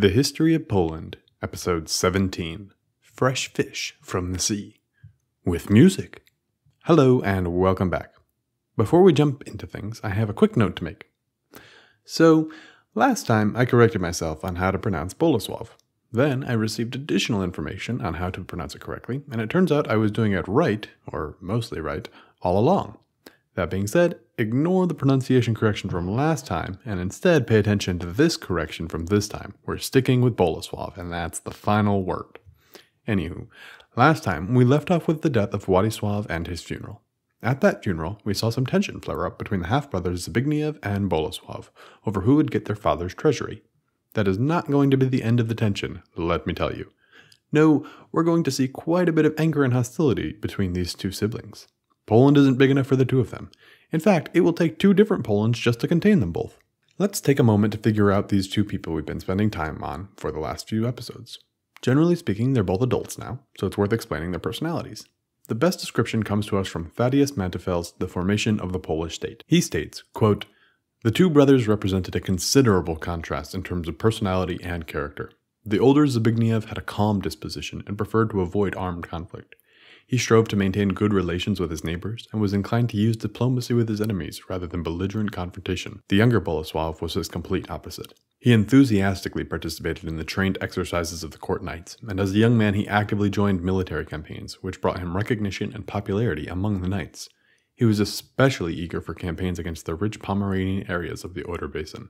The History of Poland, Episode 17 Fresh Fish from the Sea, with music. Hello and welcome back. Before we jump into things, I have a quick note to make. So, last time I corrected myself on how to pronounce Bolesław. Then I received additional information on how to pronounce it correctly, and it turns out I was doing it right, or mostly right, all along. That being said, ignore the pronunciation correction from last time and instead pay attention to this correction from this time. We're sticking with Boleslav and that's the final word. Anywho, last time we left off with the death of Władysław and his funeral. At that funeral, we saw some tension flare up between the half-brothers Zbigniew and Boleslav over who would get their father's treasury. That is not going to be the end of the tension, let me tell you. No, we're going to see quite a bit of anger and hostility between these two siblings. Poland isn't big enough for the two of them. In fact, it will take two different Polands just to contain them both. Let's take a moment to figure out these two people we've been spending time on for the last few episodes. Generally speaking, they're both adults now, so it's worth explaining their personalities. The best description comes to us from Thaddeus Mantefel's The Formation of the Polish State. He states, quote, The two brothers represented a considerable contrast in terms of personality and character. The older Zbigniew had a calm disposition and preferred to avoid armed conflict. He strove to maintain good relations with his neighbors and was inclined to use diplomacy with his enemies rather than belligerent confrontation. The younger Boleslav was his complete opposite. He enthusiastically participated in the trained exercises of the court knights, and as a young man he actively joined military campaigns, which brought him recognition and popularity among the knights. He was especially eager for campaigns against the rich Pomeranian areas of the Oder Basin.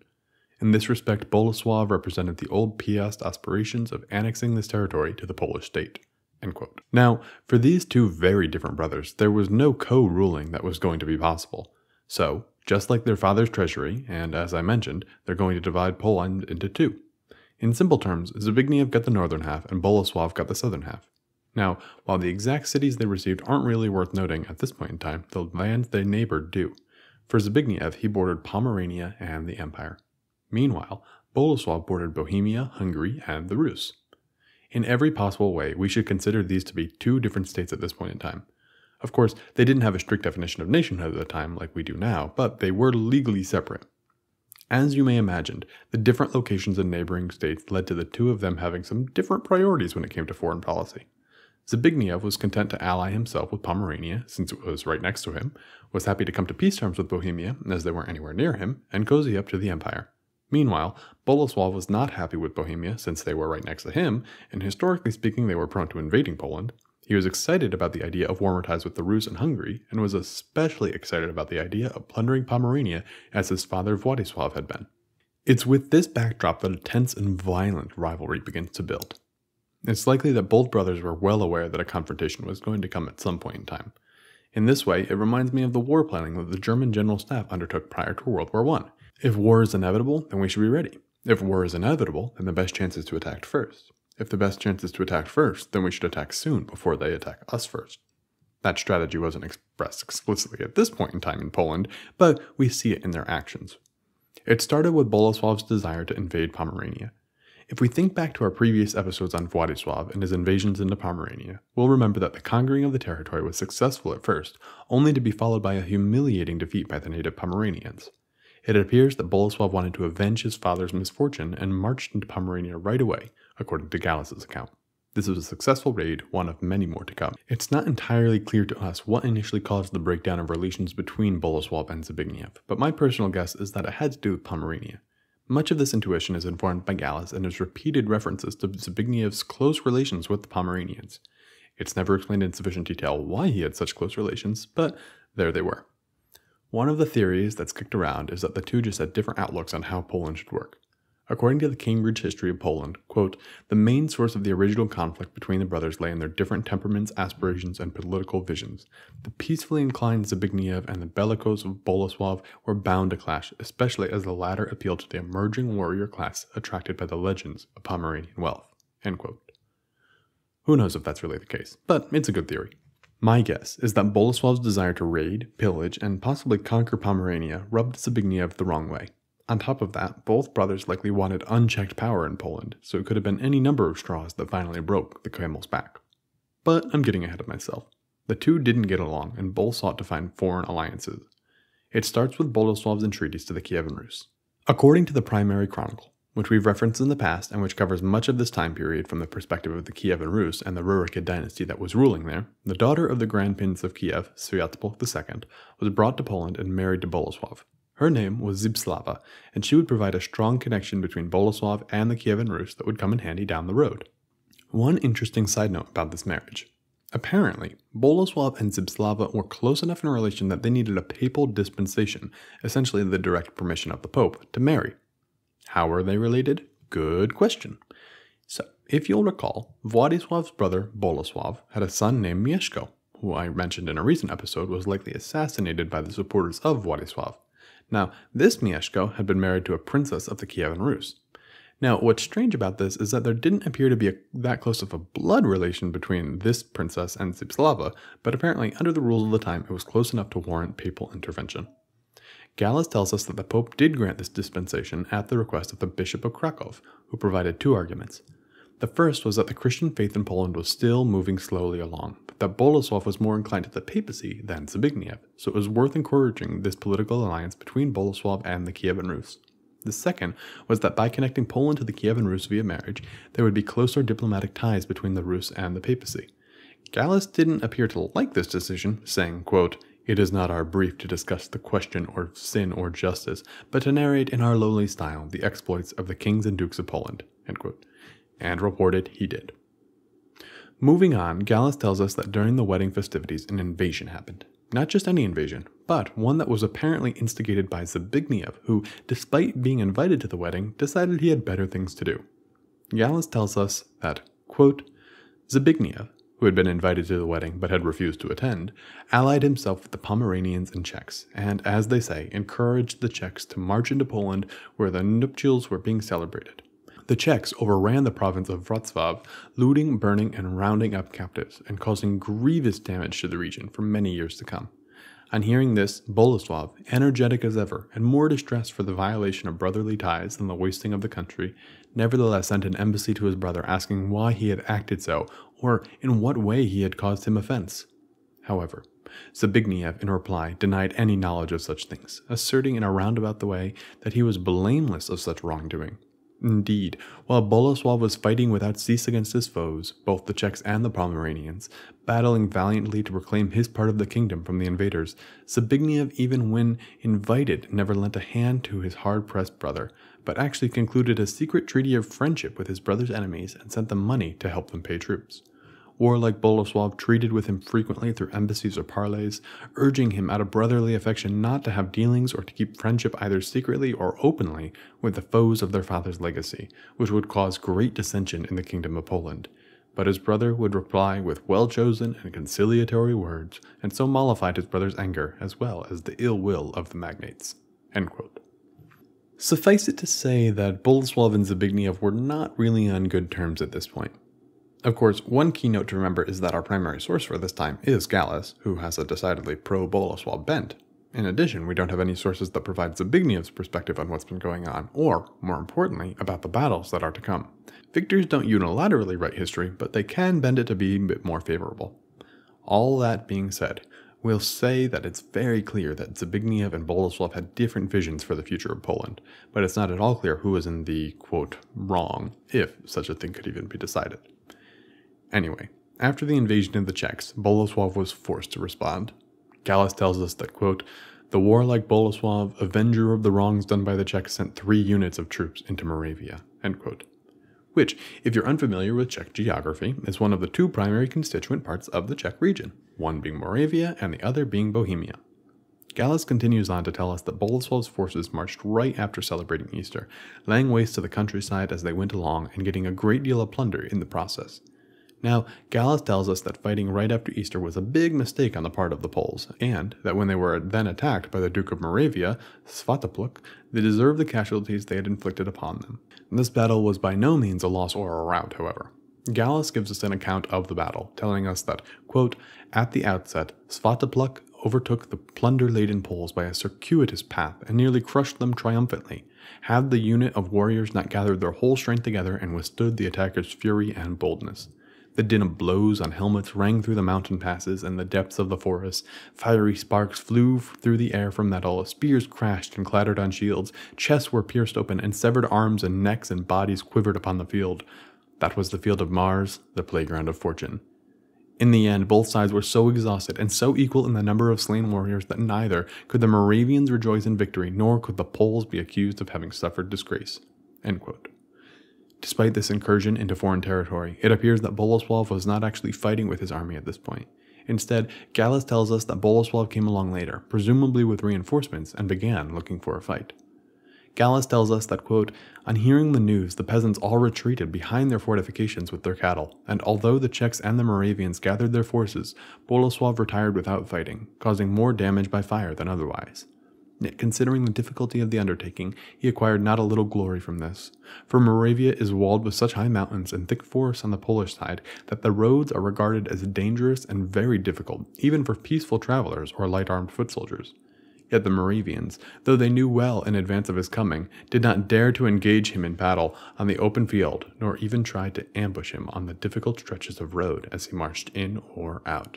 In this respect, Boleslav represented the old Piast aspirations of annexing this territory to the Polish state. Now, for these two very different brothers, there was no co ruling that was going to be possible. So, just like their father's treasury, and as I mentioned, they're going to divide Poland into two. In simple terms, Zbigniew got the northern half and Bolesław got the southern half. Now, while the exact cities they received aren't really worth noting at this point in time, the lands they neighbored do. For Zbigniew, he bordered Pomerania and the Empire. Meanwhile, Bolesław bordered Bohemia, Hungary, and the Rus. In every possible way, we should consider these to be two different states at this point in time. Of course, they didn't have a strict definition of nationhood at the time like we do now, but they were legally separate. As you may imagine, the different locations in neighboring states led to the two of them having some different priorities when it came to foreign policy. Zbigniew was content to ally himself with Pomerania, since it was right next to him, was happy to come to peace terms with Bohemia, as they weren't anywhere near him, and cozy up to the empire. Meanwhile, Boleslav was not happy with Bohemia since they were right next to him, and historically speaking, they were prone to invading Poland. He was excited about the idea of warmer ties with the Rus and Hungary, and was especially excited about the idea of plundering Pomerania as his father Władysław had been. It's with this backdrop that a tense and violent rivalry begins to build. It's likely that both brothers were well aware that a confrontation was going to come at some point in time. In this way, it reminds me of the war planning that the German General Staff undertook prior to World War I, if war is inevitable, then we should be ready. If war is inevitable, then the best chance is to attack first. If the best chance is to attack first, then we should attack soon before they attack us first. That strategy wasn't expressed explicitly at this point in time in Poland, but we see it in their actions. It started with Boleslav's desire to invade Pomerania. If we think back to our previous episodes on Władysław and his invasions into Pomerania, we'll remember that the conquering of the territory was successful at first, only to be followed by a humiliating defeat by the native Pomeranians. It appears that Boleslav wanted to avenge his father's misfortune and marched into Pomerania right away, according to Gallus's account. This was a successful raid, one of many more to come. It's not entirely clear to us what initially caused the breakdown of relations between Boleslav and Zbigniew, but my personal guess is that it had to do with Pomerania. Much of this intuition is informed by Gallus and his repeated references to Zbigniew's close relations with the Pomeranians. It's never explained in sufficient detail why he had such close relations, but there they were. One of the theories that's kicked around is that the two just had different outlooks on how Poland should work. According to the Cambridge History of Poland, quote, the main source of the original conflict between the brothers lay in their different temperaments, aspirations, and political visions. The peacefully inclined Zbigniew and the bellicose Boleslav were bound to clash, especially as the latter appealed to the emerging warrior class attracted by the legends of Pomeranian wealth, Who knows if that's really the case, but it's a good theory. My guess is that Boleslav's desire to raid, pillage, and possibly conquer Pomerania rubbed Zbigniew the wrong way. On top of that, both brothers likely wanted unchecked power in Poland, so it could have been any number of straws that finally broke the camel's back. But I'm getting ahead of myself. The two didn't get along, and both sought to find foreign alliances. It starts with Boleslav's entreaties to the Kievan Rus. According to the Primary Chronicle, which we've referenced in the past and which covers much of this time period from the perspective of the Kievan Rus and the Rurikid dynasty that was ruling there, the daughter of the Grand Prince of Kiev, Sviatopolk II, was brought to Poland and married to Boleslav. Her name was Zibslava, and she would provide a strong connection between Boleslav and the Kievan Rus that would come in handy down the road. One interesting side note about this marriage. Apparently, Boleslav and Zibslava were close enough in relation that they needed a papal dispensation, essentially the direct permission of the Pope, to marry. How are they related? Good question. So, if you'll recall, Vladislav's brother Boleslav had a son named Mieszko, who I mentioned in a recent episode was likely assassinated by the supporters of Wladislav. Now, this Mieszko had been married to a princess of the Kievan Rus. Now, what's strange about this is that there didn't appear to be a, that close of a blood relation between this princess and Sipslava, but apparently, under the rules of the time, it was close enough to warrant papal intervention. Gallus tells us that the Pope did grant this dispensation at the request of the Bishop of Krakow, who provided two arguments. The first was that the Christian faith in Poland was still moving slowly along, but that Bolesław was more inclined to the papacy than Zbigniew, so it was worth encouraging this political alliance between Bolesław and the Kievan Rus. The second was that by connecting Poland to the Kievan Rus via marriage, there would be closer diplomatic ties between the Rus and the papacy. Gallus didn't appear to like this decision, saying, quote, it is not our brief to discuss the question of sin or justice, but to narrate in our lowly style the exploits of the kings and dukes of Poland. And report it he did. Moving on, Gallus tells us that during the wedding festivities, an invasion happened. Not just any invasion, but one that was apparently instigated by Zbigniew, who, despite being invited to the wedding, decided he had better things to do. Gallus tells us that, quote, Zbigniew, who had been invited to the wedding but had refused to attend, allied himself with the Pomeranians and Czechs, and, as they say, encouraged the Czechs to march into Poland where the nuptials were being celebrated. The Czechs overran the province of Wrocław, looting, burning, and rounding up captives, and causing grievous damage to the region for many years to come. On hearing this, Boleslav, energetic as ever and more distressed for the violation of brotherly ties than the wasting of the country, nevertheless sent an embassy to his brother asking why he had acted so or in what way he had caused him offense. However, Zabigniew, in reply, denied any knowledge of such things, asserting in a roundabout way that he was blameless of such wrongdoing. Indeed, while Boleslav was fighting without cease against his foes, both the Czechs and the Pomeranians, battling valiantly to reclaim his part of the kingdom from the invaders, Zabigniew, even when invited, never lent a hand to his hard-pressed brother, but actually concluded a secret treaty of friendship with his brother's enemies and sent them money to help them pay troops. Warlike like Boleslav treated with him frequently through embassies or parleys, urging him out of brotherly affection not to have dealings or to keep friendship either secretly or openly with the foes of their father's legacy, which would cause great dissension in the kingdom of Poland. But his brother would reply with well chosen and conciliatory words, and so mollified his brother's anger as well as the ill will of the magnates. Suffice it to say that Boleslav and Zbigniew were not really on good terms at this point. Of course, one key note to remember is that our primary source for this time is Gallus, who has a decidedly pro-Boleswab bent. In addition, we don't have any sources that provide Zbigniew's perspective on what's been going on, or, more importantly, about the battles that are to come. Victors don't unilaterally write history, but they can bend it to be a bit more favorable. All that being said, we'll say that it's very clear that Zbigniew and Bolesław had different visions for the future of Poland, but it's not at all clear who was in the, quote, wrong, if such a thing could even be decided. Anyway, after the invasion of the Czechs, Boleslav was forced to respond. Gallus tells us that, quote, the warlike Boleslav, avenger of the wrongs done by the Czechs, sent three units of troops into Moravia, end quote. Which, if you're unfamiliar with Czech geography, is one of the two primary constituent parts of the Czech region, one being Moravia and the other being Bohemia. Gallus continues on to tell us that Boleslav's forces marched right after celebrating Easter, laying waste to the countryside as they went along and getting a great deal of plunder in the process. Now, Gallus tells us that fighting right after Easter was a big mistake on the part of the Poles, and that when they were then attacked by the Duke of Moravia, Svatopluk, they deserved the casualties they had inflicted upon them. This battle was by no means a loss or a rout, however. Gallus gives us an account of the battle, telling us that, quote, at the outset, Svatopluk overtook the plunder-laden Poles by a circuitous path and nearly crushed them triumphantly, had the unit of warriors not gathered their whole strength together and withstood the attackers' fury and boldness. The din of blows on helmets rang through the mountain passes and the depths of the forest. Fiery sparks flew through the air from metal. Spears crashed and clattered on shields. Chests were pierced open, and severed arms and necks and bodies quivered upon the field. That was the field of Mars, the playground of fortune. In the end, both sides were so exhausted and so equal in the number of slain warriors that neither could the Moravians rejoice in victory, nor could the Poles be accused of having suffered disgrace. Despite this incursion into foreign territory, it appears that Boleslav was not actually fighting with his army at this point. Instead, Gallus tells us that Boleslav came along later, presumably with reinforcements, and began looking for a fight. Gallus tells us that, quote, on hearing the news, the peasants all retreated behind their fortifications with their cattle, and although the Czechs and the Moravians gathered their forces, Boleslav retired without fighting, causing more damage by fire than otherwise. Yet, considering the difficulty of the undertaking, he acquired not a little glory from this. For Moravia is walled with such high mountains and thick forests on the Polish side that the roads are regarded as dangerous and very difficult, even for peaceful travelers or light armed foot soldiers. Yet the Moravians, though they knew well in advance of his coming, did not dare to engage him in battle on the open field, nor even try to ambush him on the difficult stretches of road as he marched in or out.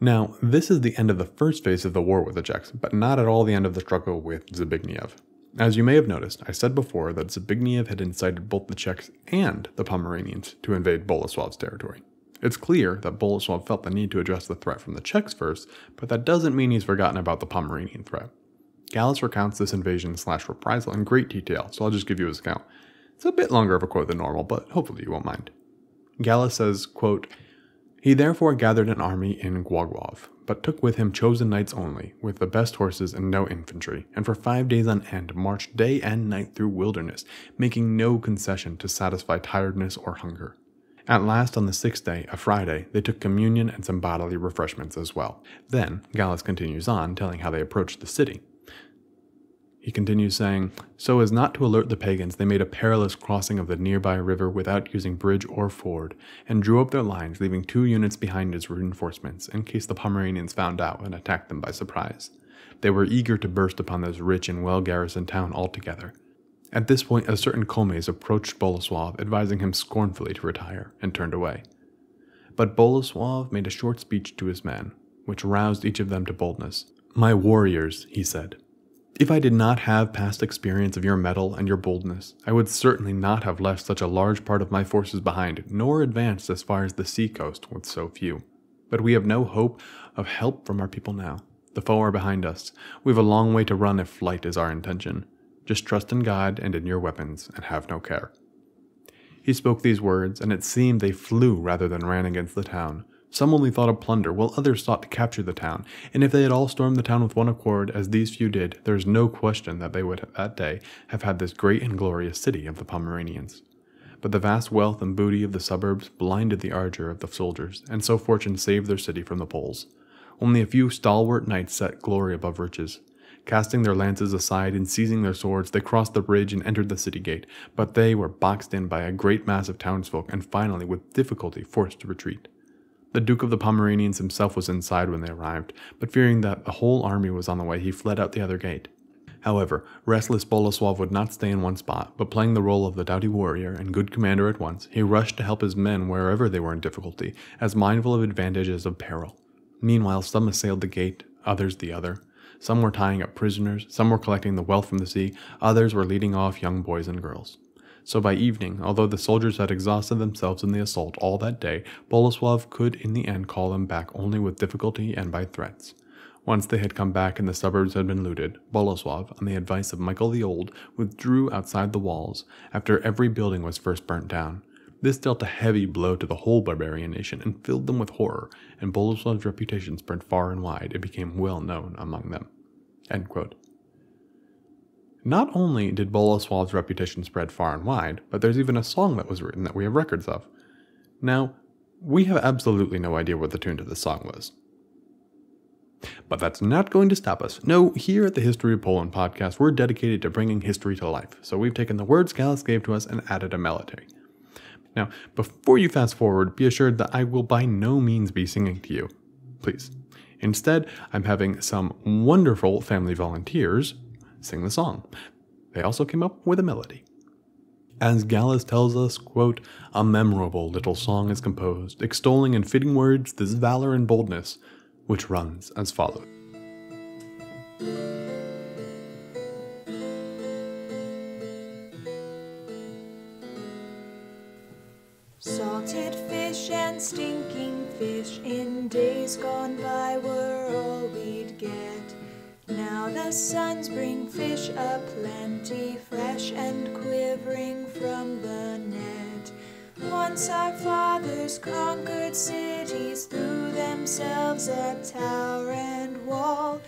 Now, this is the end of the first phase of the war with the Czechs, but not at all the end of the struggle with Zbigniew. As you may have noticed, I said before that Zbigniew had incited both the Czechs and the Pomeranians to invade Boleslav's territory. It's clear that Boleslav felt the need to address the threat from the Czechs first, but that doesn't mean he's forgotten about the Pomeranian threat. Gallus recounts this invasion slash reprisal in great detail, so I'll just give you his account. It's a bit longer of a quote than normal, but hopefully you won't mind. Gallus says, quote, he therefore gathered an army in Głogów, but took with him chosen knights only, with the best horses and no infantry, and for five days on end marched day and night through wilderness, making no concession to satisfy tiredness or hunger. At last, on the sixth day, a Friday, they took communion and some bodily refreshments as well. Then, Gallus continues on, telling how they approached the city. He continues saying, So as not to alert the pagans, they made a perilous crossing of the nearby river without using bridge or ford, and drew up their lines, leaving two units behind as reinforcements, in case the Pomeranians found out and attacked them by surprise. They were eager to burst upon this rich and well garrisoned town altogether. At this point, a certain Comes approached Boleslav, advising him scornfully to retire, and turned away. But Boleslav made a short speech to his men, which roused each of them to boldness. My warriors, he said, if I did not have past experience of your mettle and your boldness, I would certainly not have left such a large part of my forces behind, nor advanced as far as the sea coast with so few. But we have no hope of help from our people now. The foe are behind us. We have a long way to run if flight is our intention. Just trust in God and in your weapons, and have no care. He spoke these words, and it seemed they flew rather than ran against the town, some only thought of plunder, while others sought to capture the town, and if they had all stormed the town with one accord, as these few did, there is no question that they would that day have had this great and glorious city of the Pomeranians. But the vast wealth and booty of the suburbs blinded the ardor of the soldiers, and so fortune saved their city from the Poles. Only a few stalwart knights set glory above riches. Casting their lances aside and seizing their swords, they crossed the bridge and entered the city gate, but they were boxed in by a great mass of townsfolk and finally with difficulty forced to retreat. The Duke of the Pomeranians himself was inside when they arrived, but fearing that the whole army was on the way, he fled out the other gate. However, restless Boleslav would not stay in one spot, but playing the role of the doughty warrior and good commander at once, he rushed to help his men wherever they were in difficulty, as mindful of advantage as of peril. Meanwhile, some assailed the gate, others the other. Some were tying up prisoners, some were collecting the wealth from the sea, others were leading off young boys and girls. So by evening, although the soldiers had exhausted themselves in the assault all that day, Boleslav could in the end call them back only with difficulty and by threats. Once they had come back and the suburbs had been looted, Boleslav, on the advice of Michael the Old, withdrew outside the walls, after every building was first burnt down. This dealt a heavy blow to the whole barbarian nation and filled them with horror, and Boleslav's reputation spread far and wide and became well known among them. Not only did Boleswald's reputation spread far and wide, but there's even a song that was written that we have records of. Now, we have absolutely no idea what the tune to this song was. But that's not going to stop us. No, here at the History of Poland podcast, we're dedicated to bringing history to life, so we've taken the words Gallus gave to us and added a melody. Now, before you fast forward, be assured that I will by no means be singing to you. Please. Instead, I'm having some wonderful family volunteers sing the song. They also came up with a melody. As Gallus tells us, quote, a memorable little song is composed, extolling in fitting words this valor and boldness, which runs as follows. Salted fish and stinking fish in days gone by were the suns bring fish a plenty, fresh and quivering from the net. Once our fathers conquered cities, threw themselves at tower and wall.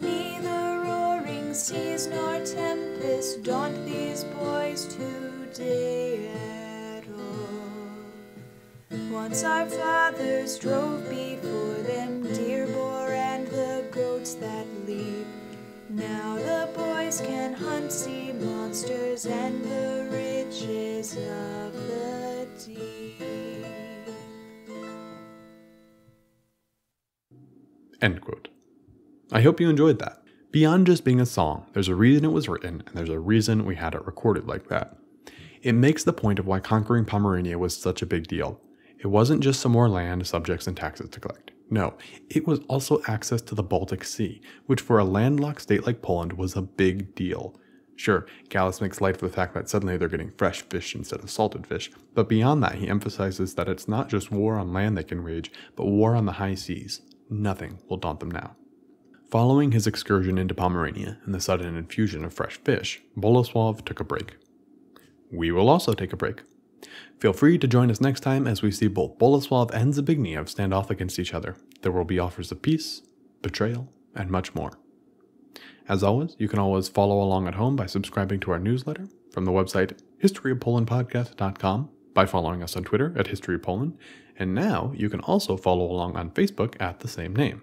Neither roaring seas nor tempest daunt these boys today at all. Once our fathers drove before them deer boar and the goats that now the boys can hunt sea monsters and the riches of the deep. End quote. I hope you enjoyed that. Beyond just being a song, there's a reason it was written and there's a reason we had it recorded like that. It makes the point of why conquering Pomerania was such a big deal. It wasn't just some more land, subjects, and taxes to collect. No, it was also access to the Baltic Sea, which for a landlocked state like Poland was a big deal. Sure, Gallus makes light of the fact that suddenly they're getting fresh fish instead of salted fish, but beyond that, he emphasizes that it's not just war on land they can wage, but war on the high seas. Nothing will daunt them now. Following his excursion into Pomerania and the sudden infusion of fresh fish, Boleslav took a break. We will also take a break. Feel free to join us next time as we see both Boleslav and Zbigniew stand off against each other. There will be offers of peace, betrayal, and much more. As always, you can always follow along at home by subscribing to our newsletter from the website historyofpolandpodcast.com, by following us on Twitter at historyofpoland, and now you can also follow along on Facebook at the same name.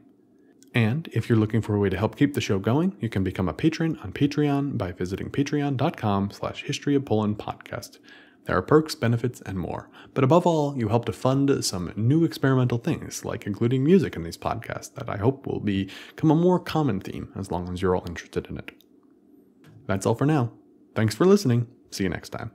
And if you're looking for a way to help keep the show going, you can become a patron on Patreon by visiting patreon.com slash historyofpolandpodcast. There are perks, benefits, and more. But above all, you help to fund some new experimental things, like including music in these podcasts, that I hope will become a more common theme as long as you're all interested in it. That's all for now. Thanks for listening. See you next time.